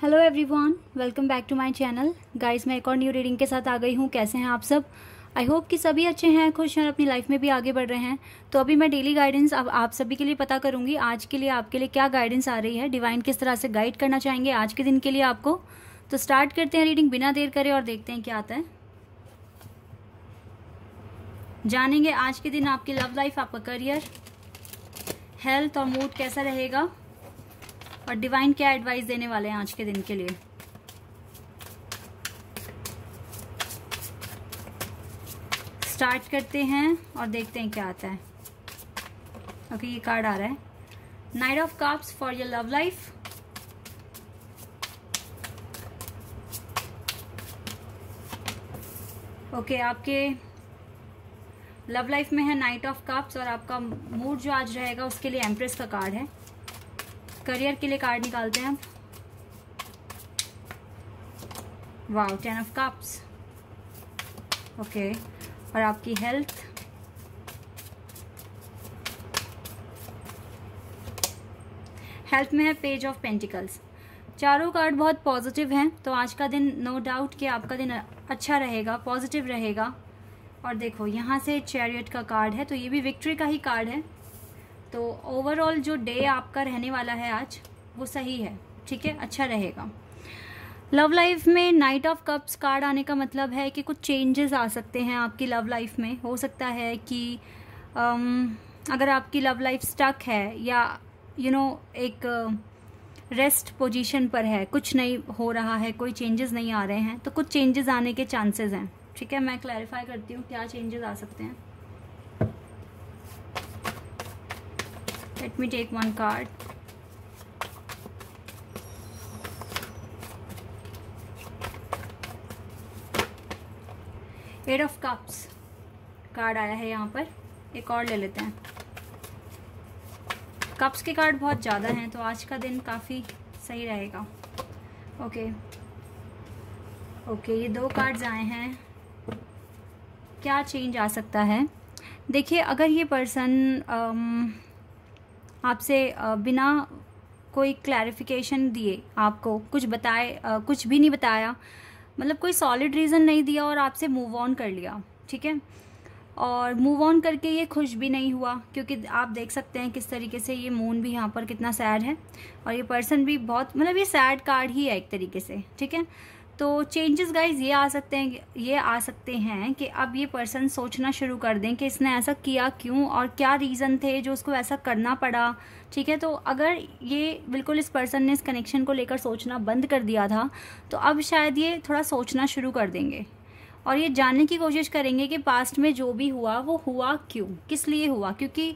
hello everyone welcome back to my channel guys मैं एक और न्यू रीडिंग के साथ आ गई हूँ कैसे हैं आप सब आई होप कि सभी अच्छे हैं खुश हैं और अपनी लाइफ में भी आगे बढ़ रहे हैं तो अभी मैं डेली गाइडेंस अब आप सभी के लिए पता करूँगी आज के लिए आपके लिए क्या गाइडेंस आ रही है डिवाइन किस तरह से गाइड करना चाहेंगे आज के दिन के लिए आपको तो स्टार्ट करते हैं रीडिंग बिना देर करें और देखते हैं क्या आता है जानेंगे आज के दिन आपकी लव लाइफ आपका करियर हेल्थ और मूड कैसा रहेगा और डिवाइन क्या एडवाइस देने वाले हैं आज के दिन के लिए स्टार्ट करते हैं और देखते हैं क्या आता है ओके ये कार्ड आ रहा है knight of cups for your love life okay आपके लव लाइफ में है नाइट ऑफ कप्स और आपका मूड जो आज रहेगा उसके लिए एम्प्रेस का कार्ड है करियर के लिए कार्ड निकालते हैं wow ten of cups okay और आपकी हेल्थ हेल्थ में है पेज ऑफ पेंटिकल्स चारों कार्ड बहुत पॉजिटिव हैं तो आज का दिन नो no डाउट कि आपका दिन अच्छा रहेगा पॉजिटिव रहेगा और देखो यहाँ से चैरियट का कार्ड है तो ये भी विक्ट्री का ही कार्ड है तो ओवरऑल जो डे आपका रहने वाला है आज वो सही है ठीक है अच्छा रहेगा लव लाइफ में नाइट ऑफ कप्स कार्ड आने का मतलब है कि कुछ चेंजेस आ सकते हैं आपकी लव लाइफ में हो सकता है कि अम, अगर आपकी लव लाइफ स्टक है या यू you नो know, एक रेस्ट पोजीशन पर है कुछ नहीं हो रहा है कोई चेंजेस नहीं आ रहे हैं तो कुछ चेंजेस आने के चांसेस हैं ठीक है मैं क्लैरिफाई करती हूँ क्या चेंजेस आ सकते हैं let me take one card eight of cups card आया है यहाँ पर एक और ले लेते हैं कप्स के कार्ड बहुत ज़्यादा हैं तो आज का दिन काफ़ी सही रहेगा ओके ओके ये दो कार्ड्स आए हैं क्या चेंज आ सकता है देखिए अगर ये पर्सन आपसे बिना कोई क्लैरिफिकेशन दिए आपको कुछ बताए कुछ भी नहीं बताया मतलब कोई सॉलिड रीज़न नहीं दिया और आपसे मूव ऑन कर लिया ठीक है और मूव ऑन करके ये खुश भी नहीं हुआ क्योंकि आप देख सकते हैं किस तरीके से ये मून भी यहाँ पर कितना सैड है और ये पर्सन भी बहुत मतलब ये सैड कार्ड ही है एक तरीके से ठीक है तो चेंजेस गाइज ये आ सकते हैं ये आ सकते हैं कि अब ये पर्सन सोचना शुरू कर दें कि इसने ऐसा किया क्यों और क्या रीज़न थे जो उसको ऐसा करना पड़ा ठीक है तो अगर ये बिल्कुल इस पर्सन ने इस कनेक्शन को लेकर सोचना बंद कर दिया था तो अब शायद ये थोड़ा सोचना शुरू कर देंगे और ये जानने की कोशिश करेंगे कि पास्ट में जो भी हुआ वो हुआ क्यों किस लिए हुआ क्योंकि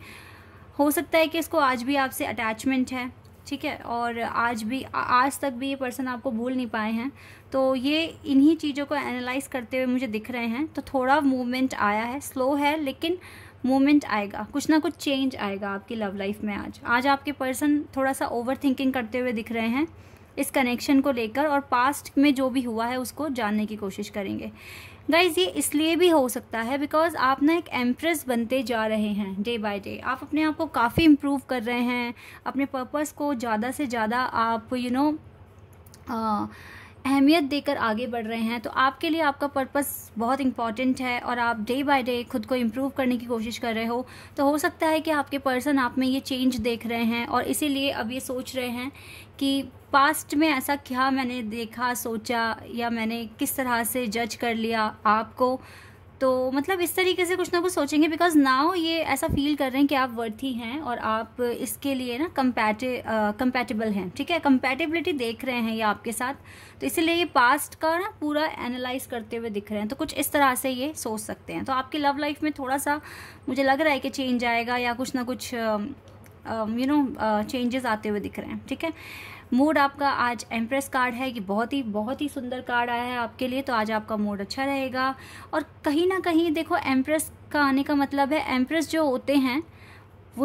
हो सकता है कि इसको आज भी आपसे अटैचमेंट है ठीक है और आज भी आज तक भी ये पर्सन आपको भूल नहीं पाए हैं तो ये इन्हीं चीज़ों को एनालाइज करते हुए मुझे दिख रहे हैं तो थोड़ा मूवमेंट आया है स्लो है लेकिन मूवमेंट आएगा कुछ ना कुछ चेंज आएगा आपकी लव लाइफ में आज आज आपके पर्सन थोड़ा सा ओवर थिंकिंग करते हुए दिख रहे हैं इस कनेक्शन को लेकर और पास्ट में जो भी हुआ है उसको जानने की कोशिश करेंगे गाइज ये इसलिए भी हो सकता है बिकॉज आप ना एक एम्प्रेस बनते जा रहे हैं डे बाय डे आप अपने आप को काफ़ी इम्प्रूव कर रहे हैं अपने पर्पस को ज़्यादा से ज़्यादा आप यू you नो know, अहमियत देकर आगे बढ़ रहे हैं तो आपके लिए आपका पर्पस बहुत इंपॉर्टेंट है और आप डे बाय डे खुद को इम्प्रूव करने की कोशिश कर रहे हो तो हो सकता है कि आपके पर्सन आप में ये चेंज देख रहे हैं और इसीलिए अब ये सोच रहे हैं कि पास्ट में ऐसा क्या मैंने देखा सोचा या मैंने किस तरह से जज कर लिया आपको तो मतलब इस तरीके से कुछ ना कुछ सोचेंगे बिकॉज नाउ ये ऐसा फील कर रहे हैं कि आप वर्थी हैं और आप इसके लिए ना कम्पैटे कम्पैटिबल हैं ठीक है कम्पैटिबिलिटी देख रहे हैं ये आपके साथ तो इसीलिए ये पास्ट का ना पूरा एनालाइज करते हुए दिख रहे हैं तो कुछ इस तरह से ये सोच सकते हैं तो आपकी लव लाइफ में थोड़ा सा मुझे लग रहा है कि चेंज आएगा या कुछ ना कुछ यू नो चेंजेस आते हुए दिख रहे हैं ठीक है मूड आपका आज एम्प्रेस कार्ड है ये बहुत ही बहुत ही सुंदर कार्ड आया है आपके लिए तो आज आपका मूड अच्छा रहेगा और कहीं ना कहीं देखो एम्प्रेस का आने का मतलब है एम्प्रेस जो होते हैं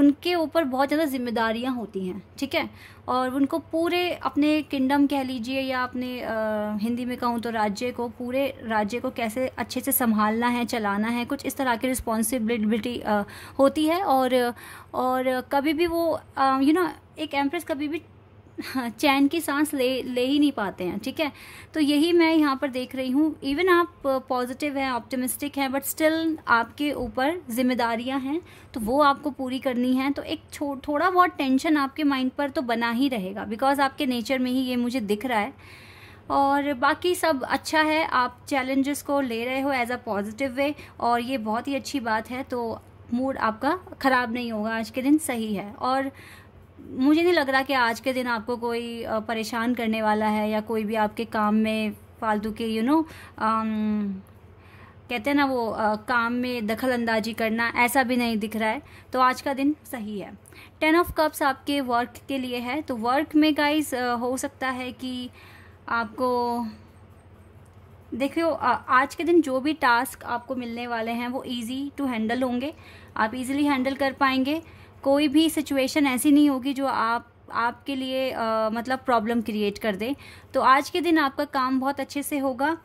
उनके ऊपर बहुत ज़्यादा जिम्मेदारियाँ होती हैं ठीक है और उनको पूरे अपने किंगडम कह लीजिए या अपने आ, हिंदी में कहूँ तो राज्य को पूरे राज्य को कैसे अच्छे से संभालना है चलाना है कुछ इस तरह की रिस्पॉन्सिबिलिटी होती है और और कभी भी वो यू नो एक एम्प्रेस कभी भी हाँ, चैन की सांस ले ले ही नहीं पाते हैं ठीक है तो यही मैं यहाँ पर देख रही हूँ इवन आप पॉजिटिव uh, हैं ऑप्टिमिस्टिक हैं बट स्टिल आपके ऊपर जिम्मेदारियाँ हैं तो वो आपको पूरी करनी है तो एक छो, थोड़ा बहुत टेंशन आपके माइंड पर तो बना ही रहेगा बिकॉज आपके नेचर में ही ये मुझे दिख रहा है और बाकी सब अच्छा है आप चैलेंजेस को ले रहे हो एज अ पॉजिटिव वे और ये बहुत ही अच्छी बात है तो मूड आपका ख़राब नहीं होगा आज के दिन सही है और मुझे नहीं लग रहा कि आज के दिन आपको कोई परेशान करने वाला है या कोई भी आपके काम में फालतू के यू नो कहते हैं ना वो आ, काम में दखल अंदाजी करना ऐसा भी नहीं दिख रहा है तो आज का दिन सही है टेन ऑफ कप्स आपके वर्क के लिए है तो वर्क में गाइस हो सकता है कि आपको देखियो आज के दिन जो भी टास्क आपको मिलने वाले हैं वो इजी टू हैंडल होंगे आप इजीली हैंडल कर पाएंगे कोई भी सिचुएशन ऐसी नहीं होगी जो आप आपके लिए आ, मतलब प्रॉब्लम क्रिएट कर दे तो आज के दिन आपका काम बहुत अच्छे से होगा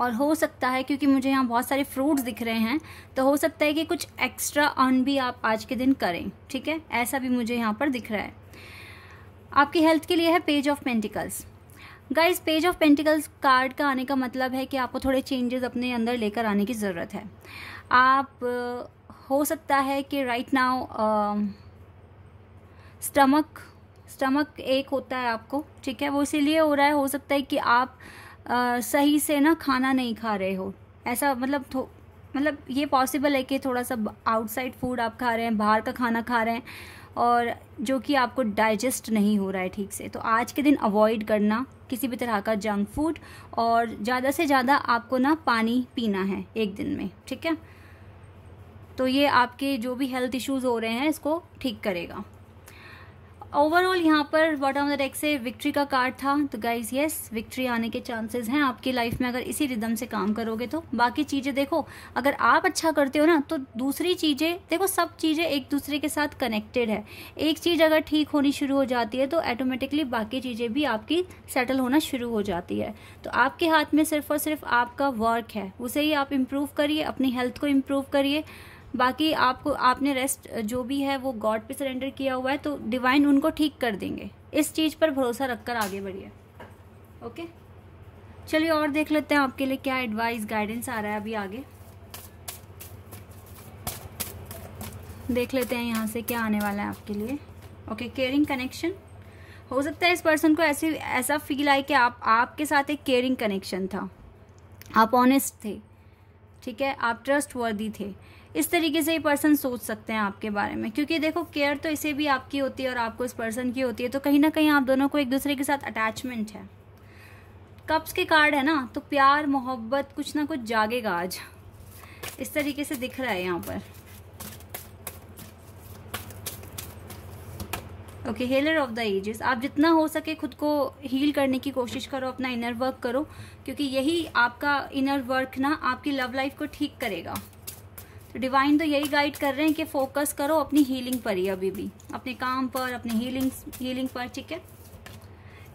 और हो सकता है क्योंकि मुझे यहाँ बहुत सारे फ्रूट्स दिख रहे हैं तो हो सकता है कि कुछ एक्स्ट्रा अर्न भी आप आज के दिन करें ठीक है ऐसा भी मुझे यहाँ पर दिख रहा है आपकी हेल्थ के लिए है page of pentacles guys page of pentacles card का आने का मतलब है कि आपको थोड़े चेंजेस अपने अंदर लेकर आने की ज़रूरत है आप हो सकता है कि राइट नाउ स्टमक स्टमक एक होता है आपको ठीक है वो इसीलिए हो रहा है हो सकता है कि आप आ, uh, सही से ना खाना नहीं खा रहे हो ऐसा मतलब मतलब ये पॉसिबल है कि थोड़ा सा आउटसाइड फूड आप खा रहे हैं बाहर का खाना खा रहे हैं और जो कि आपको डाइजेस्ट नहीं हो रहा है ठीक से तो आज के दिन अवॉइड करना किसी भी तरह का जंक फूड और ज़्यादा से ज़्यादा आपको ना पानी पीना है एक दिन में ठीक है तो ये आपके जो भी हेल्थ इश्यूज हो रहे हैं इसको ठीक करेगा ओवरऑल यहाँ पर बॉटम ऑफ द डेक से विक्ट्री का कार्ड था तो गाइज येस विक्ट्री आने के चांसेस हैं आपकी लाइफ में अगर इसी रिदम से काम करोगे तो बाकी चीज़ें देखो अगर आप अच्छा करते हो ना तो दूसरी चीज़ें देखो सब चीज़ें एक दूसरे के साथ कनेक्टेड है एक चीज़ अगर ठीक होनी शुरू हो जाती है तो ऑटोमेटिकली बाकी चीज़ें भी आपकी सेटल होना शुरू हो जाती है तो आपके हाथ में सिर्फ और सिर्फ आपका वर्क है उसे ही आप इम्प्रूव करिए अपनी हेल्थ को इम्प्रूव करिए बाकी आपको आपने रेस्ट जो भी है वो गॉड पे सरेंडर किया हुआ है तो डिवाइन उनको ठीक कर देंगे इस चीज़ पर भरोसा रखकर आगे बढ़िए ओके चलिए और देख लेते हैं आपके लिए क्या एडवाइस गाइडेंस आ रहा है अभी आगे देख लेते हैं यहाँ से क्या आने वाला है आपके लिए ओके केयरिंग कनेक्शन हो सकता है इस पर्सन को ऐसे ऐसा फील आए कि आप आपके साथ एक केयरिंग कनेक्शन था आप ऑनेस्ट थे ठीक है आप ट्रस्ट वर्दी थे इस तरीके से ये पर्सन सोच सकते हैं आपके बारे में क्योंकि देखो केयर तो इसे भी आपकी होती है और आपको इस पर्सन की होती है तो कहीं ना कहीं आप दोनों को एक दूसरे के साथ अटैचमेंट है कप्स के कार्ड है ना तो प्यार मोहब्बत कुछ ना कुछ जागेगा आज इस तरीके से दिख रहा है यहाँ पर okay healer of the ages आप जितना हो सके खुद को हील करने की कोशिश करो अपना इनर वर्क करो क्योंकि यही आपका इनर वर्क ना आपकी लव लाइफ को ठीक करेगा डिवाइन तो यही गाइड कर रहे हैं कि फोकस करो अपनी हीलिंग पर ही अभी भी अपने काम पर अपनी हीलिंग हीलिंग पर ठीक है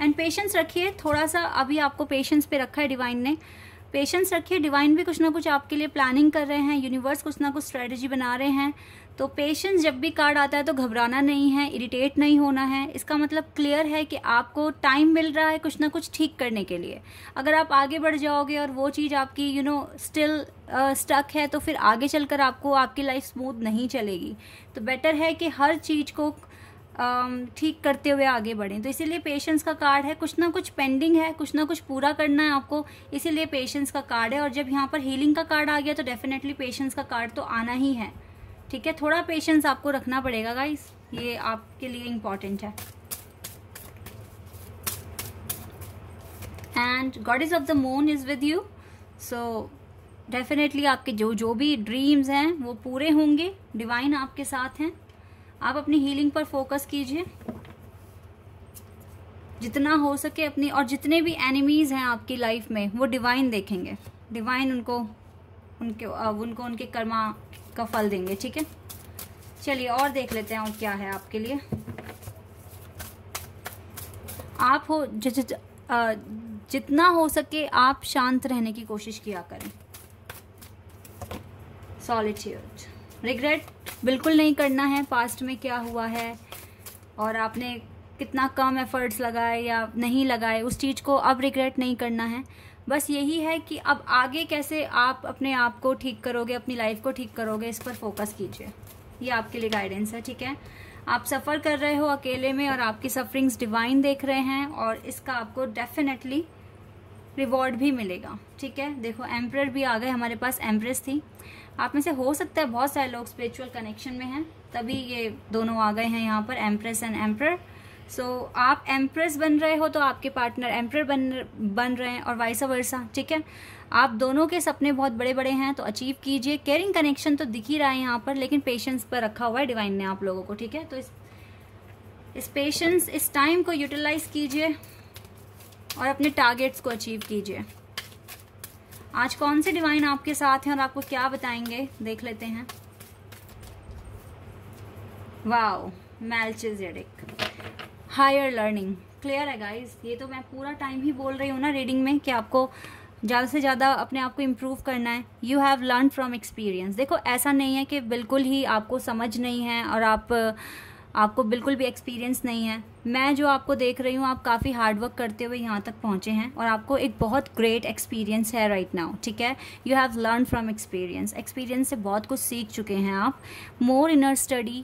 एंड पेशेंस रखिए थोड़ा सा अभी आपको पेशेंस पे रखा है डिवाइन ने पेशेंस रखिए डिवाइन भी कुछ ना कुछ आपके लिए प्लानिंग कर रहे हैं यूनिवर्स कुछ ना कुछ स्ट्रेटजी बना रहे हैं तो पेशेंस जब भी कार्ड आता है तो घबराना नहीं है इरिटेट नहीं होना है इसका मतलब क्लियर है कि आपको टाइम मिल रहा है कुछ ना कुछ ठीक करने के लिए अगर आप आगे बढ़ जाओगे और वो चीज़ आपकी यू नो स्टिल स्टक है तो फिर आगे चलकर आपको आपकी लाइफ स्मूथ नहीं चलेगी तो बेटर है कि हर चीज़ को ठीक करते हुए आगे बढ़ें तो इसीलिए पेशेंस का कार्ड है कुछ ना कुछ पेंडिंग है कुछ ना कुछ पूरा करना है आपको इसीलिए पेशेंस का कार्ड है और जब यहाँ पर हीलिंग का कार्ड आ गया तो डेफिनेटली पेशेंस का कार्ड तो आना ही है ठीक है थोड़ा पेशेंस आपको रखना पड़ेगा गाइस ये आपके लिए इम्पॉर्टेंट है and goddess of the moon is with you so definitely आपके जो जो भी ड्रीम्स हैं वो पूरे होंगे डिवाइन आपके साथ हैं आप अपनी हीलिंग पर फोकस कीजिए जितना हो सके अपनी और जितने भी एनिमीज हैं आपकी लाइफ में वो डिवाइन देखेंगे डिवाइन उनको उनके उनको उनके कर्मा का फल देंगे ठीक है चलिए और देख लेते हैं और क्या है आपके लिए आप हो ज, ज, ज, ज, जितना हो सके आप शांत रहने की कोशिश किया करें सॉलिट्यूड रिग्रेट बिल्कुल नहीं करना है पास्ट में क्या हुआ है और आपने कितना कम एफर्ट्स लगाए या नहीं लगाए उस चीज़ को अब रिग्रेट नहीं करना है बस यही है कि अब आगे कैसे आप अपने आप को ठीक करोगे अपनी लाइफ को ठीक करोगे इस पर फोकस कीजिए ये आपके लिए गाइडेंस है ठीक है आप सफ़र कर रहे हो अकेले में और आपकी सफरिंग्स डिवाइन देख रहे हैं और इसका आपको डेफिनेटली रिवॉर्ड भी मिलेगा ठीक है देखो एम्प्रर भी आ गए हमारे पास एम्प्रेस थी आप में से हो सकता है बहुत सारे लोग स्पिरिचुअल कनेक्शन में हैं तभी ये दोनों आ गए हैं यहाँ पर empress and emperor so so, आप एम्प्रेस बन रहे हो तो आपके पार्टनर एम्प्रर बन बन रहे हैं और वाइस वर्सा ठीक है आप दोनों के सपने बहुत बड़े बड़े हैं तो अचीव कीजिए केयरिंग कनेक्शन तो दिख ही रहा है यहाँ पर लेकिन पेशेंस पर रखा हुआ है डिवाइन ने आप लोगों को ठीक है तो इस इस पेशेंस इस टाइम को यूटिलाइज कीजिए और अपने टारगेट्स को अचीव कीजिए आज कौन से डिवाइन आपके साथ हैं और आपको क्या बताएंगे देख लेते हैं wow Melchizedek higher learning clear है गाइस ये तो मैं पूरा टाइम ही बोल रही हूँ ना रीडिंग में कि आपको ज़्यादा से ज़्यादा अपने आप को इम्प्रूव करना है you have learn from experience देखो ऐसा नहीं है कि बिल्कुल ही आपको समझ नहीं है और आप आपको बिल्कुल भी एक्सपीरियंस नहीं है मैं जो आपको देख रही हूँ आप काफ़ी हार्डवर्क करते हुए यहाँ तक पहुँचे हैं और आपको एक बहुत ग्रेट एक्सपीरियंस है राइट नाउ ठीक है you have learn from experience experience से बहुत कुछ सीख चुके हैं आप more inner study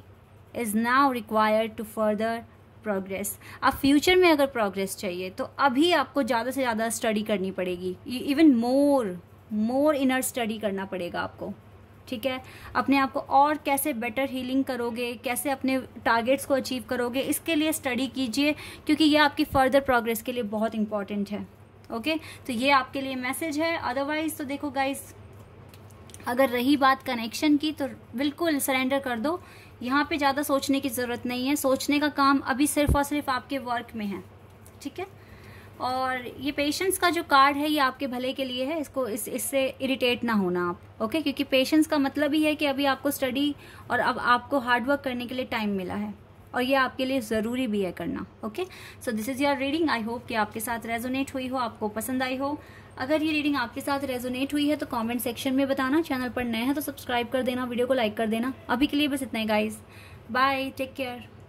is now required to further progress अब फ्यूचर में अगर प्रोग्रेस चाहिए तो अभी आपको ज़्यादा से ज़्यादा स्टडी करनी पड़ेगी even more more inner study करना पड़ेगा आपको ठीक है अपने आप को और कैसे बेटर हीलिंग करोगे कैसे अपने टारगेट्स को अचीव करोगे इसके लिए स्टडी कीजिए क्योंकि ये आपकी फर्दर प्रोग्रेस के लिए बहुत इंपॉर्टेंट है ओके तो ये आपके लिए मैसेज है अदरवाइज तो देखो गाइज अगर रही बात कनेक्शन की तो बिल्कुल सरेंडर कर दो यहाँ पे ज़्यादा सोचने की ज़रूरत नहीं है सोचने का काम अभी सिर्फ और सिर्फ आपके वर्क में है ठीक है और ये पेशेंस का जो कार्ड है ये आपके भले के लिए है इसको इस इससे इरिटेट ना होना आप ओके क्योंकि पेशेंस का मतलब ही है कि अभी आपको स्टडी और अब आपको हार्डवर्क करने के लिए टाइम मिला है और ये आपके लिए ज़रूरी भी है करना okay so this is your reading I hope कि आपके साथ रेजोनेट हुई हो आपको पसंद आई हो अगर ये रीडिंग आपके साथ रेजोनेट हुई है तो कमेंट सेक्शन में बताना चैनल पर नए हैं तो सब्सक्राइब कर देना वीडियो को लाइक कर देना अभी के लिए बस इतना ही गाइज बाय टेक केयर